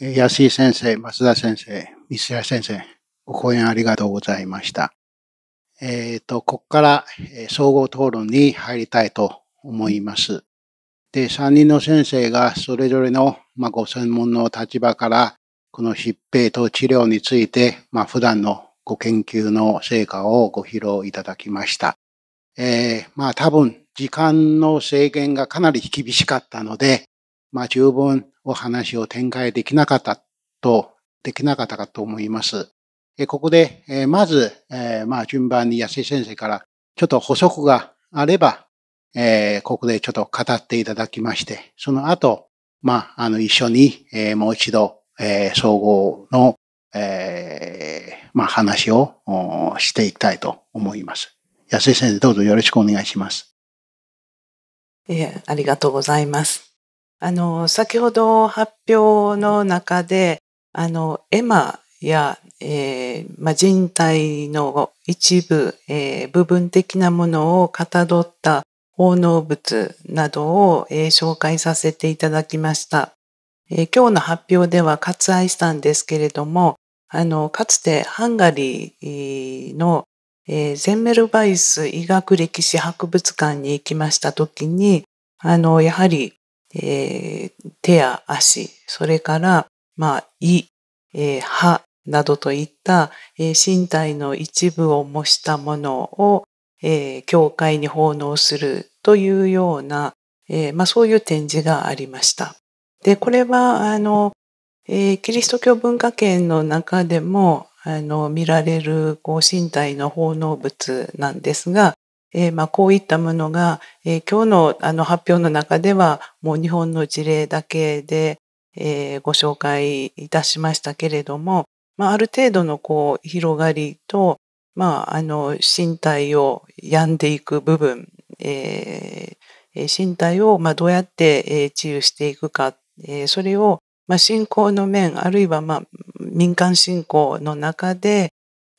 安井先生、増田先生、三谷先生、ご講演ありがとうございました。えっ、ー、と、ここから、総合討論に入りたいと思います。で、3人の先生がそれぞれの、まあ、ご専門の立場から、この疾病と治療について、まあ、普段のご研究の成果をご披露いただきました。えー、まあ多分時間の制限がかなり厳しかったので、まあ、十分お話を展開できなかったと、できなかったかと思います。ここで、まず、まあ、順番に安井先生からちょっと補足があれば、えー、ここでちょっと語っていただきまして、その後、まあ、あの、一緒に、えー、もう一度、えー、総合の、えー、まあ、話をしていきたいと思います。安井先生、どうぞよろしくお願いします。えありがとうございます。あの、先ほど発表の中で、あの、エマや、えー、ま人体の一部、えー、部分的なものをかたどった奉納物などを、えー、紹介させていただきました、え今日の発表では割愛したんですけれども、あの、かつてハンガリーの、えゼンメルバイス医学歴史博物館に行きました時に、あの、やはりえー、手や足、それから、まあ、胃、えー、歯などといった、えー、身体の一部を模したものを、えー、教会に奉納するというような、えーまあ、そういう展示がありました。で、これは、あの、えー、キリスト教文化圏の中でも、あの、見られる、こう、身体の奉納物なんですが、えー、まあ、こういったものが、えー、今日のあの発表の中ではもう日本の事例だけで、えー、ご紹介いたしましたけれども、まあ、ある程度のこう広がりと、まあ、あの身体を病んでいく部分、え身体をまどうやって、え治癒していくか、えそれをま信仰の面あるいはま民間信仰の中で、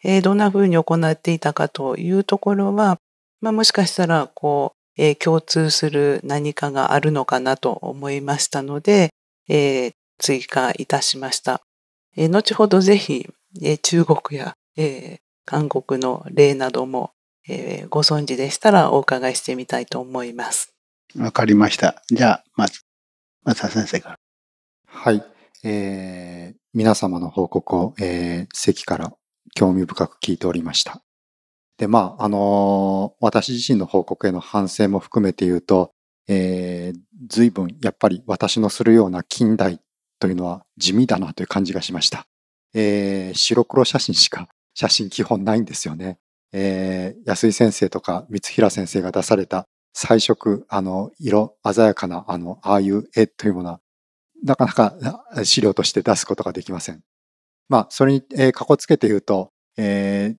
えどんなふうに行っていたかというところは、まあ、もしかしたら、こう、えー、共通する何かがあるのかなと思いましたので、えー、追加いたしました。えー、後ほどぜひ、えー、中国や、えー、韓国の例なども、えー、ご存知でしたらお伺いしてみたいと思います。わかりました。じゃあ、まず、松田先生から。はい。えー、皆様の報告を、えー、席から興味深く聞いておりました。で、まあ、あのー、私自身の報告への反省も含めて言うと、えー、随分やっぱり私のするような近代というのは地味だなという感じがしました。えー、白黒写真しか写真基本ないんですよね。えー、安井先生とか三平先生が出された彩色、あの、色鮮やかな、あの、ああいう絵というものは、なかなか資料として出すことができません。まあ、それに、えー、かこつけて言うと、えー、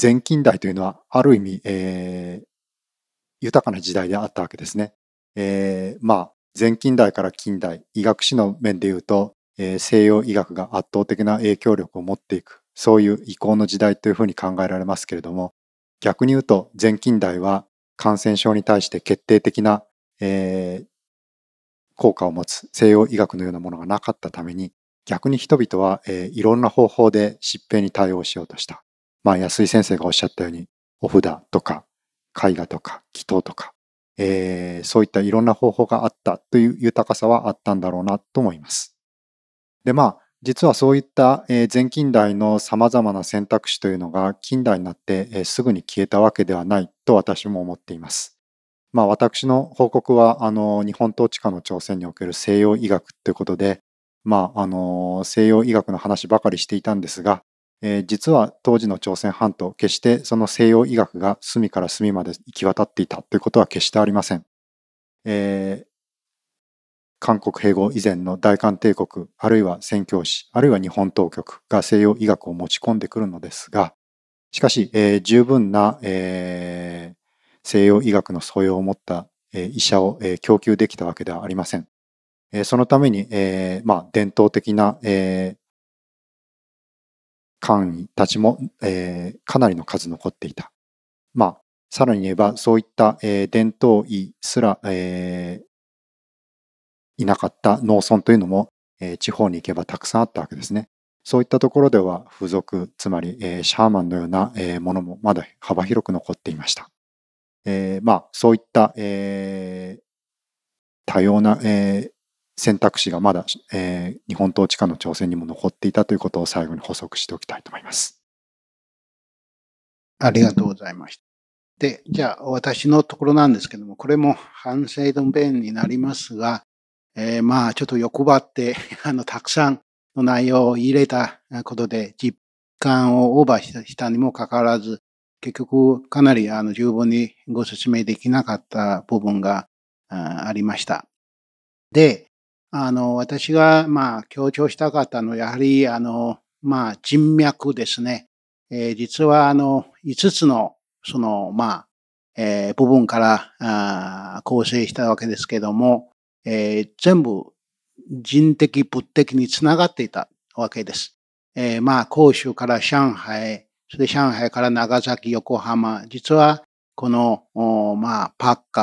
前近代というのはある意味、えー、豊かな時代であったわけですね。えー、まあ前近代から近代医学史の面でいうと、えー、西洋医学が圧倒的な影響力を持っていくそういう移行の時代というふうに考えられますけれども逆に言うと前近代は感染症に対して決定的な、えー、効果を持つ西洋医学のようなものがなかったために逆に人々は、えー、いろんな方法で疾病に対応しようとしたまあ、安井先生がおっしゃったように、お札とか、絵画とか、祈祷とか、えー、そういったいろんな方法があったという豊かさはあったんだろうなと思います。で、まあ、実はそういった前近代の様々な選択肢というのが近代になってすぐに消えたわけではないと私も思っています。まあ私の報告はあの日本統治下の朝鮮における西洋医学ということで、まああの西洋医学の話ばかりしていたんですが、えー、実は当時の朝鮮半島、決してその西洋医学が隅から隅まで行き渡っていたということは決してありません。えー、韓国併合以前の大韓帝国、あるいは宣教師、あるいは日本当局が西洋医学を持ち込んでくるのですが、しかし、えー、十分な、えー、西洋医学の素養を持った、えー、医者を、えー、供給できたわけではありません。えー、そのために、えーまあ、伝統的な、えー、官位たちも、えー、かなりの数残っていた。まあ、さらに言えば、そういった、えー、伝統医すら、えー、いなかった農村というのも、えー、地方に行けばたくさんあったわけですね。そういったところでは、付属、つまり、えー、シャーマンのような、えー、ものもまだ幅広く残っていました。えー、まあ、そういった、えー、多様な、えー、選択肢がまだ、えー、日本統治下の朝鮮にも残っていたということを最後に補足しておきたいと思います。ありがとうございました。で、じゃあ私のところなんですけども、これも反省の弁になりますが、えー、まあちょっと欲張って、あの、たくさんの内容を入れたことで、実感をオーバーしたにもかかわらず、結局かなりあの十分にご説明できなかった部分がありました。で、あの、私が、まあ、強調したかったのは、やはり、あの、まあ、人脈ですね。えー、実は、あの、5つの、その、まあ、えー、部分からあ構成したわけですけども、えー、全部人的、物的につながっていたわけです。えー、まあ、広州から上海、それで上海から長崎、横浜、実は、この、まあ、パッカ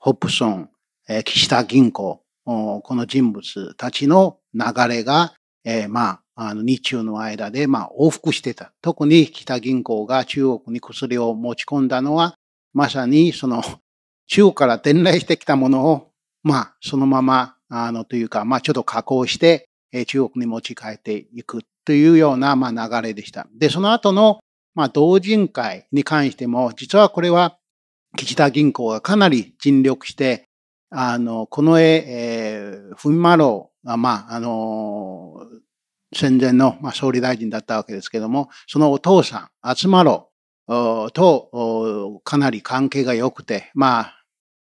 ー、ホプソン、えー、岸田銀行、この人物たちの流れが、えー、まあ、あの日中の間で、まあ、往復してた。特に北銀行が中国に薬を持ち込んだのは、まさにその 中国から伝来してきたものを、まあ、そのまま、あの、というか、まあ、ちょっと加工して、えー、中国に持ち帰っていくというような、まあ、流れでした。で、その後の、まあ、同人会に関しても、実はこれは、岸田銀行がかなり尽力して、あの、この絵、えー、フンマロー、まあ、あのー、戦前の、まあ、総理大臣だったわけですけども、そのお父さん、アツマローとかなり関係が良くて、まあ、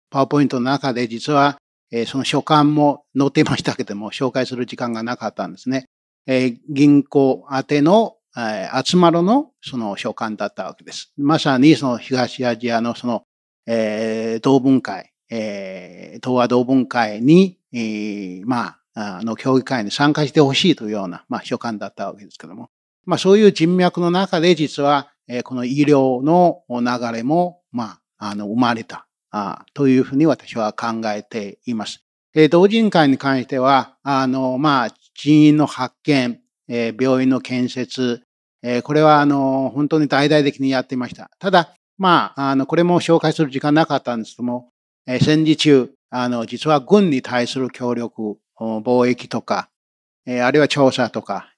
パワーポイントの中で実は、えー、その書簡も載っていましたけども、紹介する時間がなかったんですね。えー、銀行宛ての、えー、集まろのその書簡だったわけです。まさにその東アジアのその、えー、同文会えー、東亜同文会に、えー、まあ、あの、協議会に参加してほしいというような、まあ、所感だったわけですけども、まあ、そういう人脈の中で、実は、えー、この医療の流れも、まあ、あの、生まれた、あというふうに私は考えています。え同人会に関しては、あの、まあ、人員の発見、え病院の建設、えこれは、あの、本当に大々的にやっていました。ただ、まあ、あの、これも紹介する時間なかったんですけども、戦時中、あの、実は軍に対する協力、貿易とか、あるいは調査とか、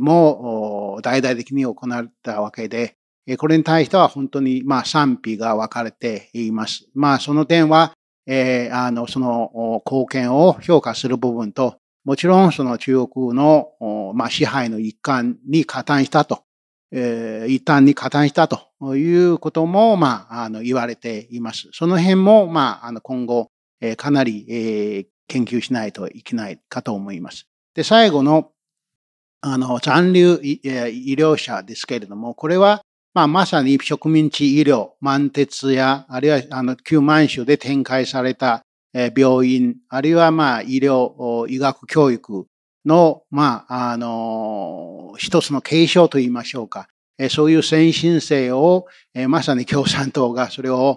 も大々的に行われたわけで、これに対しては本当に、まあ、賛否が分かれています。まあ、その点は、えー、あの、その貢献を評価する部分と、もちろんその中国の、まあ、支配の一環に加担したとえー、一端に加担したということも、まあ、あの、言われています。その辺も、まあ、あの、今後、えー、かなり、えー、研究しないといけないかと思います。で、最後の、あの、残留医療者ですけれども、これは、まあ、まさに植民地医療、満鉄や、あるいは、あの、旧満州で展開されたえ病院、あるいは、まあ、医療、医学教育の、まあ、あの、一つの継承と言いましょうか。そういう先進性を、まさに共産党がそれを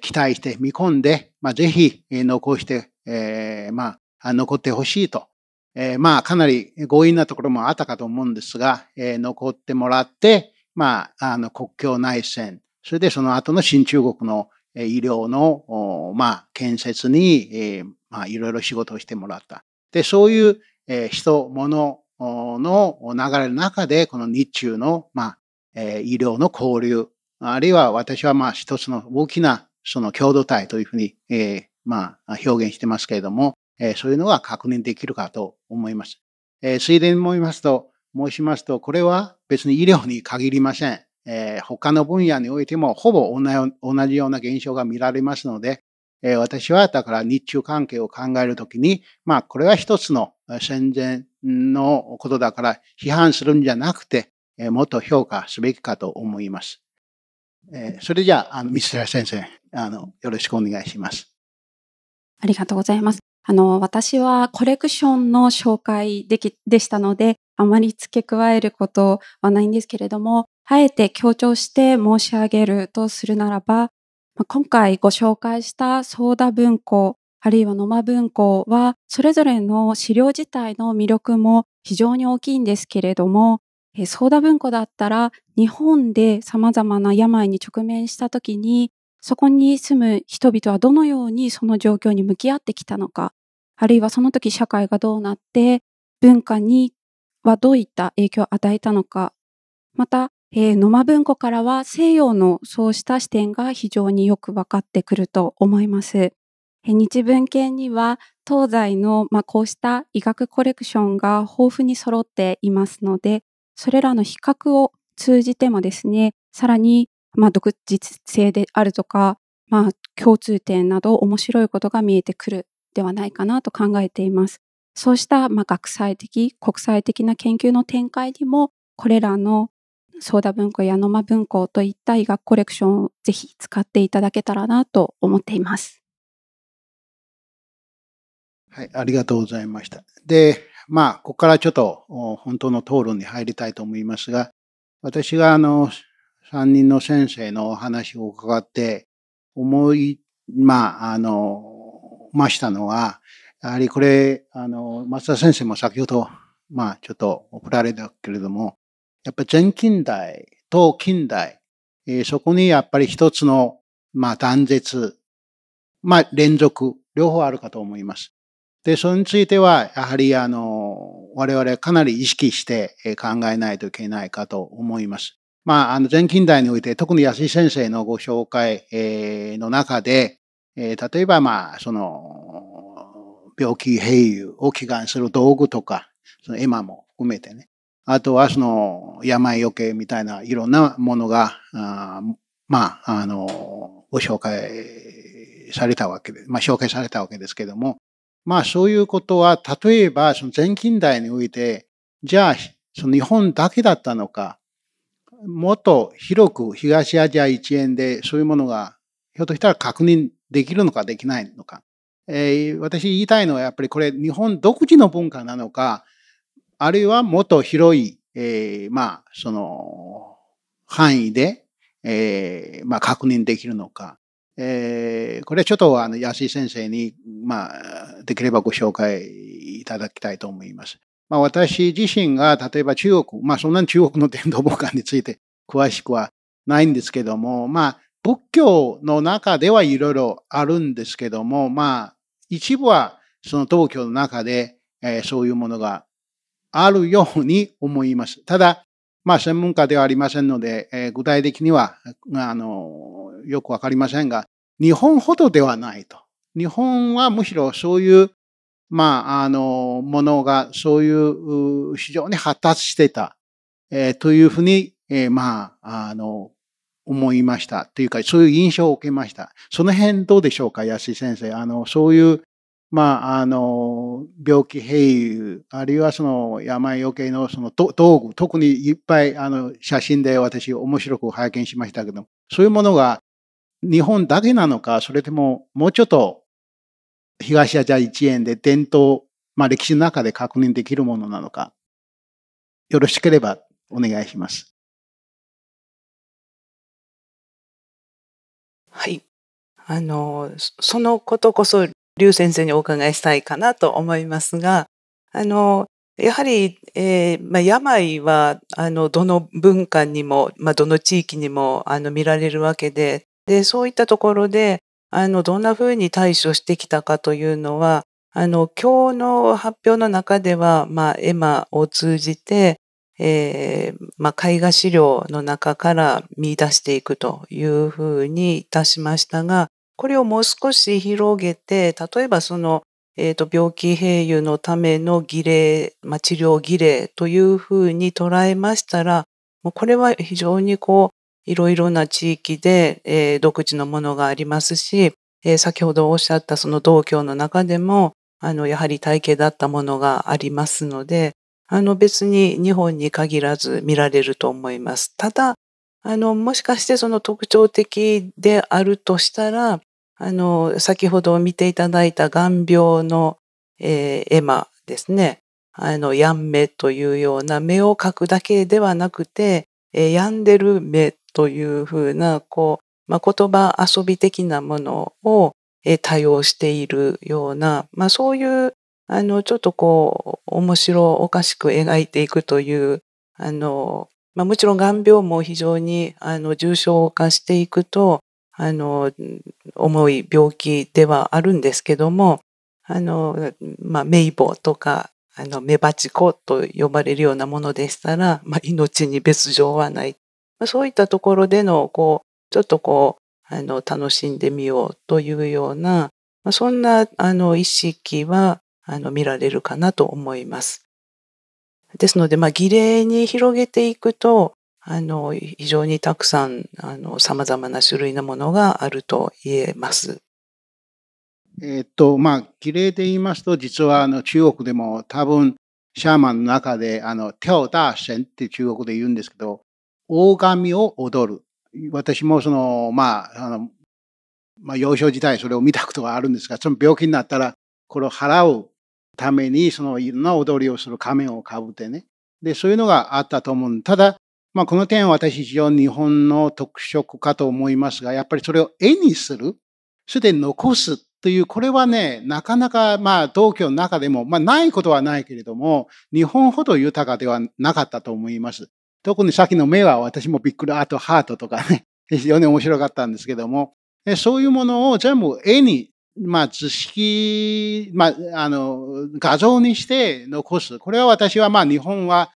期待して見込んで、まあ、ぜひ残して、えー、まあ、残ってほしいと。えー、まあ、かなり強引なところもあったかと思うんですが、えー、残ってもらって、まあ、あの、国境内戦、それでその後の新中国の医療の、まあ、建設に、えー、まあ、いろいろ仕事をしてもらった。で、そういうえー、人、物の流れの中で、この日中の、まあ、えー、医療の交流、あるいは私はまあ一つの大きなその共同体というふうに、えー、まあ表現してますけれども、えー、そういうのが確認できるかと思います。えー、ついでにますと、申しますと、これは別に医療に限りません。えー、他の分野においてもほぼ同じような現象が見られますので、え私はだから日中関係を考えるときに、まあこれは一つの戦前のことだから批判するんじゃなくて、えもっと評価すべきかと思います。えそれじゃあ、あの、三浦先生、あの、よろしくお願いします。ありがとうございます。あの、私はコレクションの紹介でき、でしたので、あまり付け加えることはないんですけれども、あえて強調して申し上げるとするならば、今回ご紹介したソーダ文庫あるいは野間文庫はそれぞれの資料自体の魅力も非常に大きいんですけれどもソーダ文庫だったら日本で様々な病に直面した時にそこに住む人々はどのようにその状況に向き合ってきたのかあるいはその時社会がどうなって文化にはどういった影響を与えたのかまたえー、野間文庫からは西洋のそうした視点が非常によく分かってくると思います。えー、日文献には東西の、まあ、こうした医学コレクションが豊富に揃っていますので、それらの比較を通じてもですね、さらに、まあ、独自性であるとか、まあ、共通点など面白いことが見えてくるではないかなと考えています。そうした、まあ、学際的、国際的な研究の展開にも、これらのソーダ文庫、やノマ文庫といった医学コレクションをぜひ使っていただけたらなと思っています。はい、ありがとうございました。で、まあ、ここからちょっと本当の討論に入りたいと思いますが、私があの、3人の先生のお話を伺って、思い、まあ、あの、ましたのは、やはりこれ、あの、松田先生も先ほど、まあ、ちょっとおられたけれども、やっぱり前近代と近代、えー、そこにやっぱり一つの、まあ、断絶、まあ、連続、両方あるかと思います。で、それについては、やはり、あの、我々はかなり意識して考えないといけないかと思います。まあ、あの、前近代において、特に安井先生のご紹介、えー、の中で、えー、例えば、まあ、その、病気併誘を祈願する道具とか、そのエマも含めてね、あとはその病よけみたいないろんなものが、あまあ、あの、ご紹介されたわけで、まあ、紹介されたわけですけども、まあ、そういうことは、例えば、その前近代において、じゃあ、その日本だけだったのか、もっと広く東アジア一円でそういうものが、ひょっとしたら確認できるのかできないのか。えー、私言いたいのはやっぱりこれ日本独自の文化なのか、あるいはもっと広い、えー、まあ、その、範囲で、えー、まあ、確認できるのか。えー、これちょっとあの安井先生に、まあ、できればご紹介いただきたいと思います。まあ、私自身が例えば中国、まあ、そんなに中国の伝統文化について詳しくはないんですけども、まあ、仏教の中ではいろいろあるんですけども、まあ、一部はその東京の中で、えー、そういうものがあるように思います。ただ、まあ、専門家ではありませんので、えー、具体的には、あの、よくわかりませんが、日本ほどではないと。日本はむしろそういう、まあ、あの、ものが、そういう、非常に発達してた、えー、というふうに、えー、まあ、あの、思いました。というか、そういう印象を受けました。その辺どうでしょうか、安井先生。あの、そういう、まあ、あの、病気併誘、あるいはその病よけのその道具、特にいっぱいあの写真で私面白く拝見しましたけど、そういうものが日本だけなのか、それとももうちょっと東アジア一円で伝統、まあ歴史の中で確認できるものなのか、よろしければお願いします。はい。あの、そのことこそ劉先生にお伺いしたいかなと思いますが、あの、やはり、えーまあ、病はあのどの文化にも、まあ、どの地域にもあの見られるわけででそういったところであのどんなふうに対処してきたかというのはあの今日の発表の中では、まあ、エマを通じて、えーまあ、絵画資料の中から見出していくというふうにいたしましたがこれをもう少し広げて、例えばその、えー、と、病気併誘のための儀礼、まあ、治療儀礼というふうに捉えましたら、もうこれは非常にこう、いろいろな地域で、えー、独自のものがありますし、えー、先ほどおっしゃったその道教の中でも、あの、やはり体系だったものがありますので、あの別に日本に限らず見られると思います。ただ、あの、もしかしてその特徴的であるとしたら、あの、先ほど見ていただいた眼病の、えー、絵馬ですね。あの、やん目というような目を描くだけではなくて、えー、病んでる目というふうな、こう、まあ、言葉遊び的なものを、えー、多用しているような、まあ、そういう、あの、ちょっとこう、面白おかしく描いていくという、あの、まあ、もちろん眼病も非常にあの重症化していくと、あの、重い病気ではあるんですけども、あの、まあ、名簿とか、あの、メバチコと呼ばれるようなものでしたら、まあ、命に別状はない。まあ、そういったところでの、こう、ちょっとこう、あの、楽しんでみようというような、まあ、そんな、あの、意識は、あの、見られるかなと思います。ですので、まあ、儀礼に広げていくと、あの、非常にたくさん、あの、様々な種類のものがあると言えます。えー、っと、まあ、綺麗で言いますと、実は、あの、中国でも多分、シャーマンの中で、あの、テオダーセンって中国で言うんですけど、大神を踊る。私もその、まあ、あの、まあ、幼少時代それを見たことがあるんですが、その病気になったら、これを払うために、そのいろんな踊りをする仮面をかぶってね。で、そういうのがあったと思う。ただ、まあ、この点は私非常に日本の特色かと思いますが、やっぱりそれを絵にする、それで残すという、これはね、なかなか、まあ、同居の中でも、まあ、ないことはないけれども、日本ほど豊かではなかったと思います。特にさっきの目は私もビックリアートハートとかね、非常に面白かったんですけども、そういうものを全部絵に、まあ、図式、まあ、あの、画像にして残す。これは私は、まあ、日本は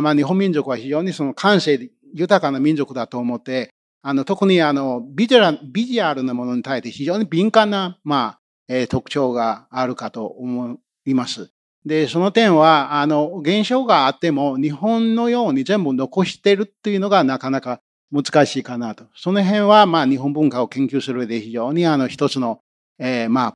まあ、日本民族は非常にその感性豊かな民族だと思って、あの特にあのビジュアルビジュアルなものに対して非常に敏感な、まあえー、特徴があるかと思います。で、その点は、あの、現象があっても、日本のように全部残してるっていうのがなかなか難しいかなと。その辺は、まあ、日本文化を研究する上で非常に、あの、一つの、えー、まあ、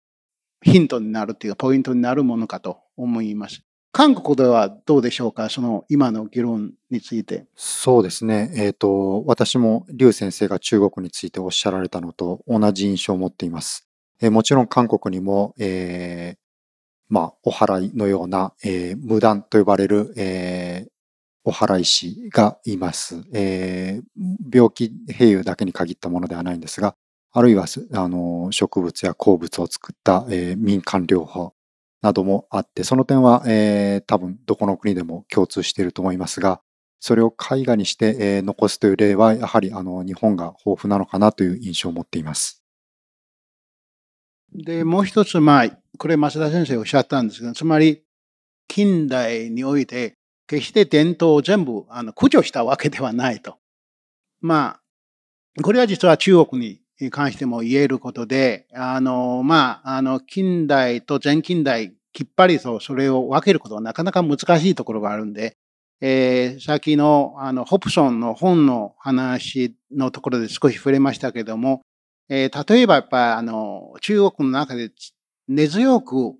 ヒントになるっていうか、ポイントになるものかと思います。韓国ではどうでしょうか、その今の議論について。そうですね、えーと、私も劉先生が中国についておっしゃられたのと同じ印象を持っています。えー、もちろん韓国にも、えーまあ、お払いのような、えー、無断と呼ばれる、えー、お祓い師がいます、えー、病気併用だけに限ったものではないんですが、あるいはあの植物や鉱物を作った、えー、民間療法、などもあって、その点は、えー、多分どこの国でも共通していると思いますが、それを絵画にして、えー、残すという例は、やはりあの日本が豊富なのかなという印象を持っています。で、もう一つ、まあ、これ、増田先生おっしゃったんですけど、つまり、近代において、決して伝統を全部あの駆除したわけではないと。まあ、これは実は中国にに関しても言えることで、あの、まあ、あの、近代と前近代、きっぱりとそれを分けることはなかなか難しいところがあるんで、えー、先の、あの、ホプソンの本の話のところで少し触れましたけども、えー、例えばやっぱ、あの、中国の中で根強く、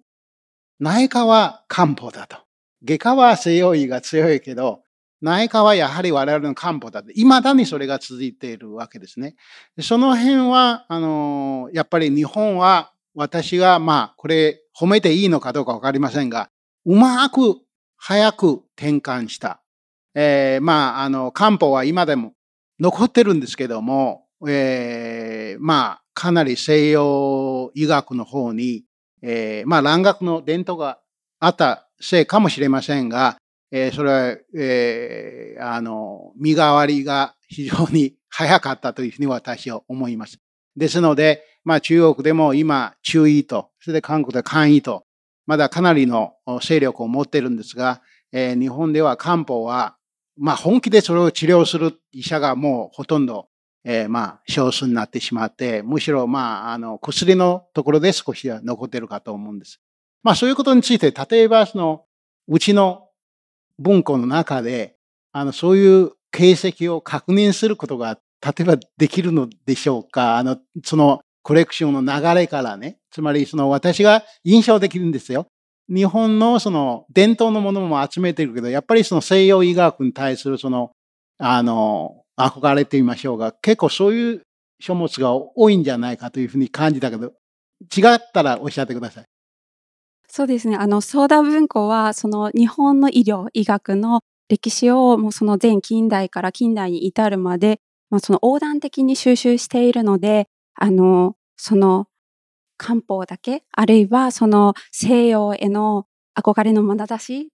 内科は漢方だと。外科は西洋医が強いけど、内科はやはり我々の漢方だって、未だにそれが続いているわけですね。その辺は、あの、やっぱり日本は、私が、まあ、これ、褒めていいのかどうかわかりませんが、うまく、早く転換した。えー、まあ、あの、漢方は今でも残ってるんですけども、えー、まあ、かなり西洋医学の方に、えー、まあ、蘭学の伝統があったせいかもしれませんが、えー、それは、えー、あの、身代わりが非常に 早かったというふうに私は思います。ですので、まあ中国でも今、注意と、それで韓国で簡易と、まだかなりの勢力を持っているんですが、えー、日本では漢方は、まあ本気でそれを治療する医者がもうほとんど、えー、まあ少数になってしまって、むしろまああの薬のところで少しは残ってるかと思うんです。まあそういうことについて、例えばその、うちの文庫の中で、あの、そういう形跡を確認することが、例えばできるのでしょうかあの、そのコレクションの流れからね、つまりその私が印象できるんですよ。日本のその伝統のものも集めてるけど、やっぱりその西洋医学に対するその、あの、憧れてみましょうが、結構そういう書物が多いんじゃないかというふうに感じたけど、違ったらおっしゃってください。そうですね。あの、ソーダ文庫は、その日本の医療、医学の歴史を、もうその前近代から近代に至るまで、まあ、その横断的に収集しているので、あの、その漢方だけ、あるいはその西洋への憧れの眼差し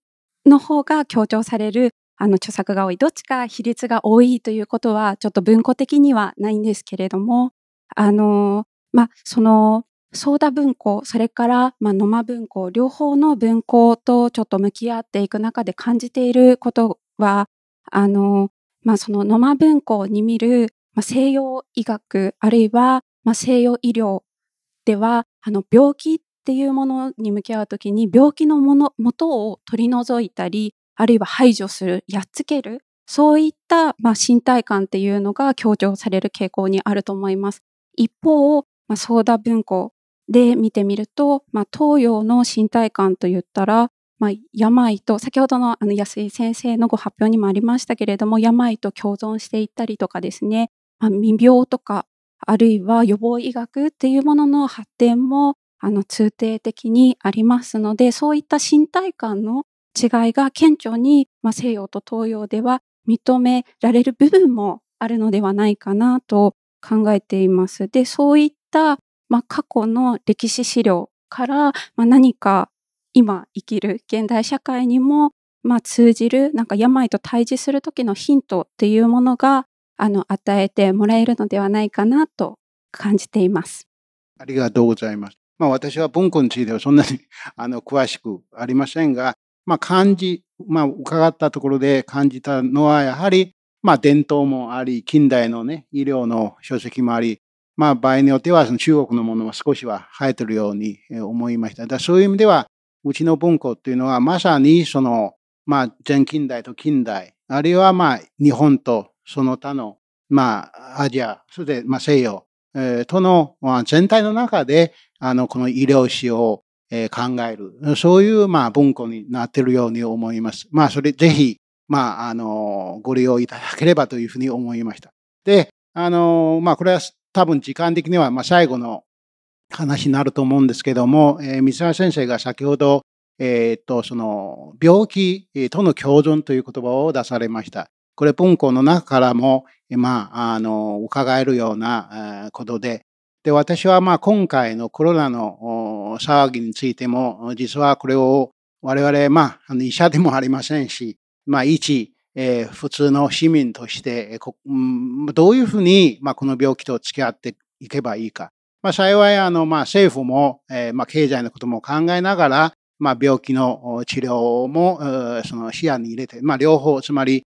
の方が強調されるあの著作が多い。どっちか比率が多いということは、ちょっと文庫的にはないんですけれども、あの、まあ、そのソーダ文庫、それから、まあ、野間文庫、両方の文庫とちょっと向き合っていく中で感じていることは、あの、まあ、その野間文庫に見る、まあ、西洋医学、あるいは、まあ、西洋医療では、あの、病気っていうものに向き合うときに、病気のもの、元を取り除いたり、あるいは排除する、やっつける、そういった、まあ、身体感っていうのが強調される傾向にあると思います。一方、まあ、ソーダ文庫で見てみると、まあ、東洋の身体感といったら、まあ、病と先ほどのあの安井先生のご発表にもありましたけれども病と共存していったりとかですね、まあ、未病とかあるいは予防医学っていうものの発展もあの通底的にありますのでそういった身体感の違いが顕著に、まあ、西洋と東洋では認められる部分もあるのではないかなと考えています。でそういったまあ、過去の歴史資料から、まあ、何か今生きる現代社会にも、まあ、通じるなんか病と対峙する時のヒントというものがあの与えてもらえるのではないかなと感じています。ありがとうございます。まあ、私は文庫についてはそんなに あの詳しくありませんが、まあ、漢字、まあ、伺ったところで感じたのはやはり、まあ、伝統もあり近代の、ね、医療の書籍もありまあ、場合によってはその中国のものも少しは生えてるように思いました。だそういう意味では、うちの文庫っていうのはまさにその、まあ、前近代と近代、あるいはまあ、日本とその他の、まあ、アジア、それでまあ西洋、えー、との、まあ、全体の中で、あの、この医療史を、えー、考える。そういう、まあ、文庫になってるように思います。まあ、それ、ぜひ、まあ、あの、ご利用いただければというふうに思いました。で、あの、まあ、これは多分時間的には、まあ、最後の話になると思うんですけども、えー、水原先生が先ほど、えー、っと、その、病気との共存という言葉を出されました。これ文庫の中からも、まあ、あの、伺えるようなことで、で、私はまあ今回のコロナの騒ぎについても、実はこれを我々、まあ、医者でもありませんし、まあ、一えー、普通の市民として、えー、どういうふうに、まあ、この病気と付き合っていけばいいか。まあ、幸い、あの、まあ、政府も、えー、まあ、経済のことも考えながら、まあ、病気の治療も、その視野に入れて、まあ、両方、つまり、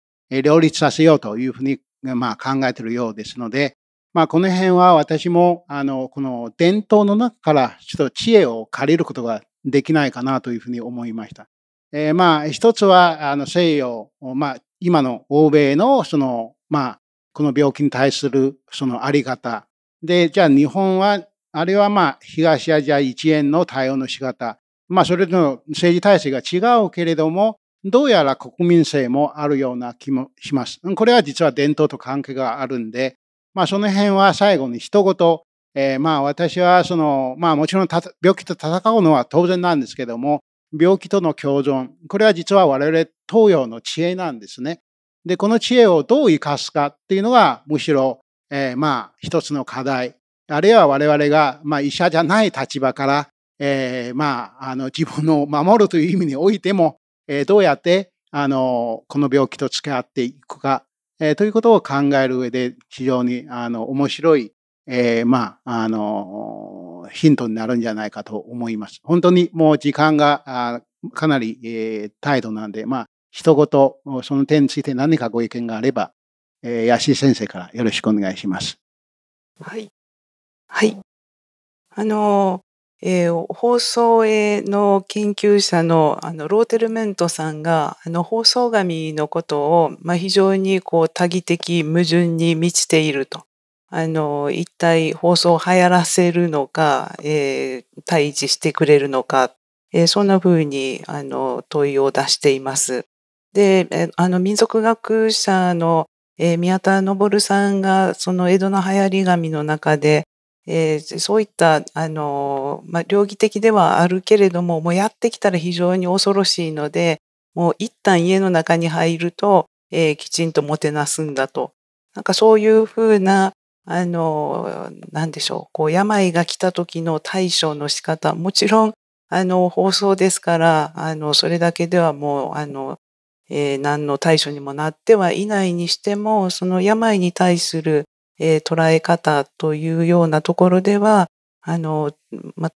両立させようというふうに、まあ、考えているようですので、まあ、この辺は私も、あの、この伝統の中から、ちょっと知恵を借りることができないかなというふうに思いました。えー、まあ、一つは、あの、西洋、まあ、今の欧米のその、まあ、この病気に対するそのあり方。で、じゃあ日本は、あれはまあ、東アジア一円の対応の仕方。まあ、それとの政治体制が違うけれども、どうやら国民性もあるような気もします。これは実は伝統と関係があるんで、まあ、その辺は最後に一言、えー、まあ、私はその、まあ、もちろん病気と戦うのは当然なんですけども、病気との共存。これは実は我々東洋の知恵なんですね。で、この知恵をどう生かすかっていうのが、むしろ、えー、まあ、一つの課題。あるいは我々が、まあ、医者じゃない立場から、えー、まあ、あの、自分を守るという意味においても、えー、どうやって、あの、この病気と付き合っていくか、えー、ということを考える上で、非常に、あの、面白いえー、まあ、あの、ヒントになるんじゃないかと思います。本当にもう時間がかなり、えー、態度なんで、まあ、一言、その点について何かご意見があれば、えー、安井先生からよろしくお願いします。はい。はい。あの、えー、放送絵の研究者のあのローテルメントさんがあの放送紙のことを、まあ、非常にこう多義的矛盾に満ちているとあの、一体放送を流行らせるのか、えー、対峙してくれるのか、えー、そんなふうに、あの、問いを出しています。で、えー、あの、民族学者の、えー、宮田昇さんが、その江戸の流行り紙の中で、えー、そういった、あの、まあ、領義的ではあるけれども、もうやってきたら非常に恐ろしいので、もう一旦家の中に入ると、えー、きちんともてなすんだと。なんかそういうふうな、あの、なんでしょう、こう、病が来た時の対処の仕方、もちろん、あの、放送ですから、あの、それだけではもう、あの、えー、何の対処にもなってはいないにしても、その病に対する、えー、捉え方というようなところでは、あの、ま、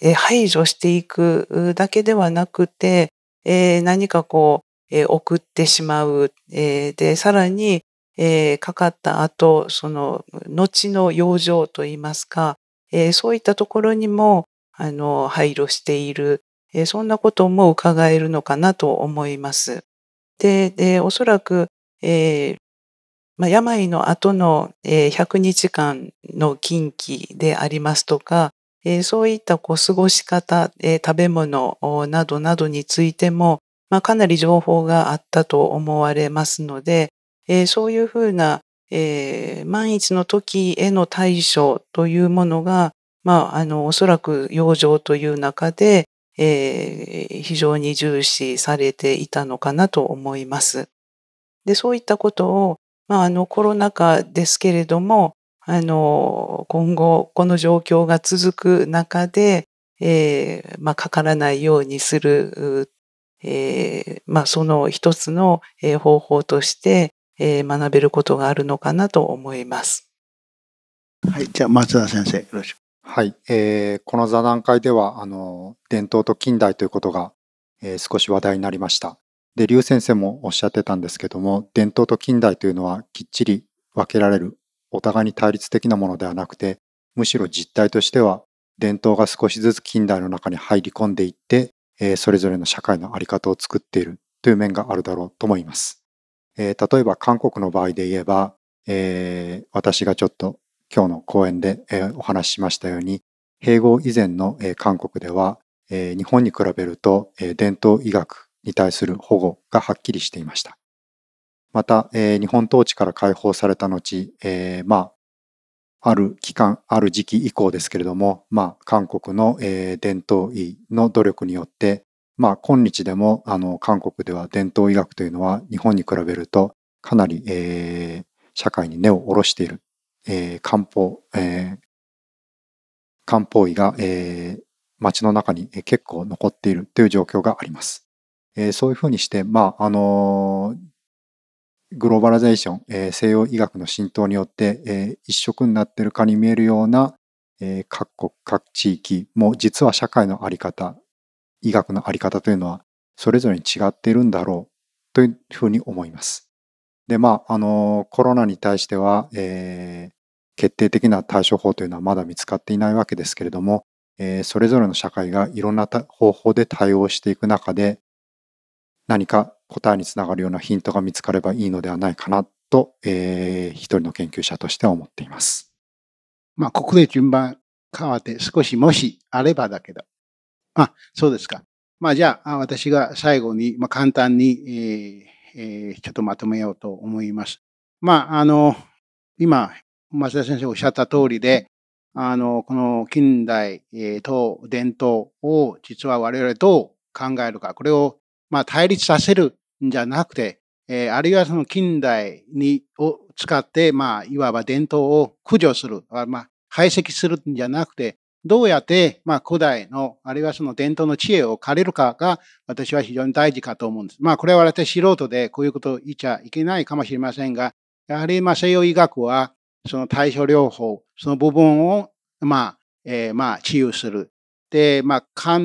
えー、排除していくだけではなくて、えー、何かこう、えー、送ってしまう、えー、で、さらに、えー、かかった後、その後の養生といいますか、えー、そういったところにも、あの、配慮している、えー、そんなことも伺えるのかなと思います。で、でおそらく、えまあ、病の後の、え100日間の近畿でありますとか、えそういったこう過ごし方、え食べ物などなどについても、まあ、かなり情報があったと思われますので、えー、そういうふうな、えー、万一の時への対処というものが、まあ、あの、おそらく養生という中で、えー、非常に重視されていたのかなと思います。で、そういったことを、まあ、あの、コロナ禍ですけれども、あの、今後、この状況が続く中で、えー、まあ、かからないようにする、えー、まあ、その一つの方法として、えー、学べることがあるのかなと思います。はい、じゃあ松田先生、よろしく。はい、えー、この座談会では、あの、伝統と近代ということが、えー、少し話題になりました。で、劉先生もおっしゃってたんですけども、伝統と近代というのはきっちり分けられる、お互いに対立的なものではなくて、むしろ実態としては、伝統が少しずつ近代の中に入り込んでいって、えー、それぞれの社会のあり方を作っているという面があるだろうと思います。えー、例えば韓国の場合で言えば、えー、私がちょっと今日の講演で、えー、お話ししましたように、併合以前の、えー、韓国では、えー、日本に比べると、えー、伝統医学に対する保護がはっきりしていました。また、えー、日本統治から解放された後、えー、まあ、ある期間、ある時期以降ですけれども、まあ、韓国の、えー、伝統医の努力によって、まあ、今日でも、あの、韓国では伝統医学というのは、日本に比べると、かなり、えー、社会に根を下ろしている、えー、漢方、えー、漢方医が、えー、街の中に結構残っているという状況があります。えー、そういうふうにして、まあ、あのー、グローバリゼーション、えー、西洋医学の浸透によって、えー、一色になっているかに見えるような、えー、各国、各地域も実は社会のあり方、医学のあり方というのはそれぞれに違っているんだろうというふうに思います。でまああのコロナに対しては、えー、決定的な対処法というのはまだ見つかっていないわけですけれども、えー、それぞれの社会がいろんな方法で対応していく中で何か答えにつながるようなヒントが見つかればいいのではないかなと、えー、一人の研究者としては思っています。まあ、ここで順番変わって少しもしあればだけどあ、そうですか。まあ、じゃあ、私が最後に、まあ、簡単に、えーえー、ちょっとまとめようと思います。まあ、あの、今、松田先生おっしゃった通りで、あの、この近代、えー、と伝統を実は我々どう考えるか、これを、まあ、対立させるんじゃなくて、えー、あるいはその近代に、を使って、まあ、いわば伝統を駆除する、まあ、排斥するんじゃなくて、どうやって、まあ、古代の、あるいはその伝統の知恵を借りるかが、私は非常に大事かと思うんです。まあ、これは私素人で、こういうことを言っちゃいけないかもしれませんが、やはり、まあ、西洋医学は、その対処療法、その部分を、まあ、えー、まあ、治癒する。で、まあ、漢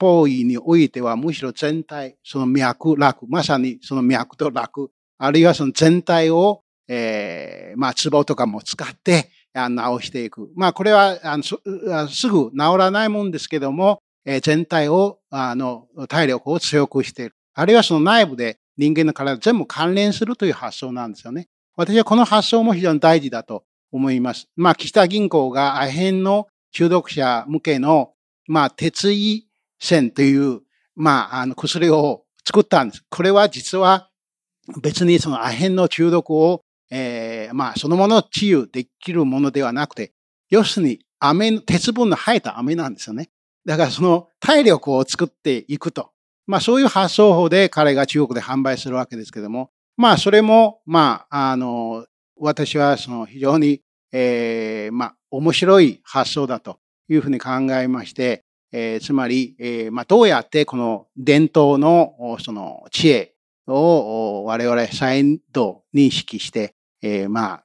方医においては、むしろ全体、その脈、楽、まさにその脈と楽、あるいはその全体を、えー、まあ、壺とかも使って、あの治していく。まあ、これはあのすぐ治らないもんですけども、え全体を、あの、体力を強くしている。あるいはその内部で人間の体全部関連するという発想なんですよね。私はこの発想も非常に大事だと思います。まあ、岸田銀行がアヘンの中毒者向けの、まあ、鉄衣線という、まあ、あの薬を作ったんです。これは実は別にそのアヘンの中毒をえー、まあ、そのものを治癒できるものではなくて、要するに、飴、鉄分の生えた飴なんですよね。だからその体力を作っていくと。まあ、そういう発想法で彼が中国で販売するわけですけども、まあ、それも、まあ、あの、私はその非常に、えー、まあ、面白い発想だというふうに考えまして、えー、つまり、えー、まあ、どうやってこの伝統のその知恵を我々再度認識して、えー、まあ、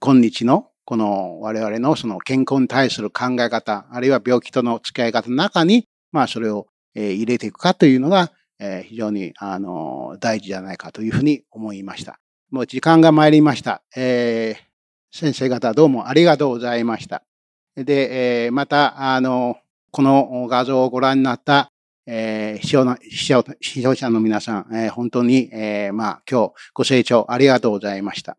今日のこの我々のその健康に対する考え方、あるいは病気との付き合い方の中に、まあ、それを、え入れていくかというのが、え非常に、あの、大事じゃないかというふうに思いました。もう時間が参りました。えー、先生方どうもありがとうございました。で、えー、また、あの、この画像をご覧になった、えー、視聴の視聴視聴者の皆さん、えー、本当に、えー、まあ、今日ご清聴ありがとうございました。